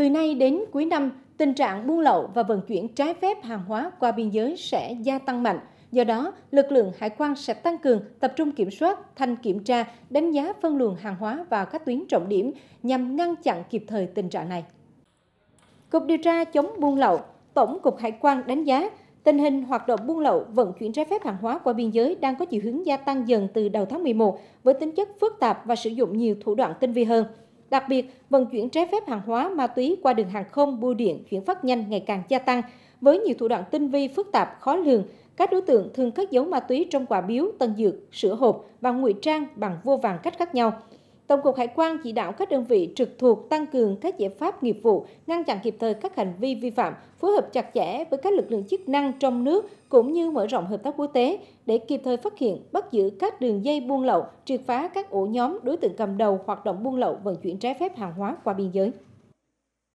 Từ nay đến cuối năm, tình trạng buôn lậu và vận chuyển trái phép hàng hóa qua biên giới sẽ gia tăng mạnh. Do đó, lực lượng hải quan sẽ tăng cường tập trung kiểm soát, thanh kiểm tra, đánh giá phân luồng hàng hóa vào các tuyến trọng điểm nhằm ngăn chặn kịp thời tình trạng này. Cục điều tra chống buôn lậu, Tổng cục Hải quan đánh giá tình hình hoạt động buôn lậu vận chuyển trái phép hàng hóa qua biên giới đang có chiều hướng gia tăng dần từ đầu tháng 11 với tính chất phức tạp và sử dụng nhiều thủ đoạn tinh vi hơn. Đặc biệt, vận chuyển trái phép hàng hóa ma túy qua đường hàng không, bưu điện, chuyển phát nhanh ngày càng gia tăng với nhiều thủ đoạn tinh vi, phức tạp, khó lường. Các đối tượng thường cất giấu ma túy trong quả biếu, tân dược, sữa hộp và ngụy trang bằng vô vàng cách khác nhau. Tổng cục Hải quan chỉ đạo các đơn vị trực thuộc tăng cường các giải pháp nghiệp vụ, ngăn chặn kịp thời các hành vi vi phạm, phối hợp chặt chẽ với các lực lượng chức năng trong nước cũng như mở rộng hợp tác quốc tế để kịp thời phát hiện, bắt giữ các đường dây buôn lậu, triệt phá các ổ nhóm đối tượng cầm đầu hoạt động buôn lậu vận chuyển trái phép hàng hóa qua biên giới.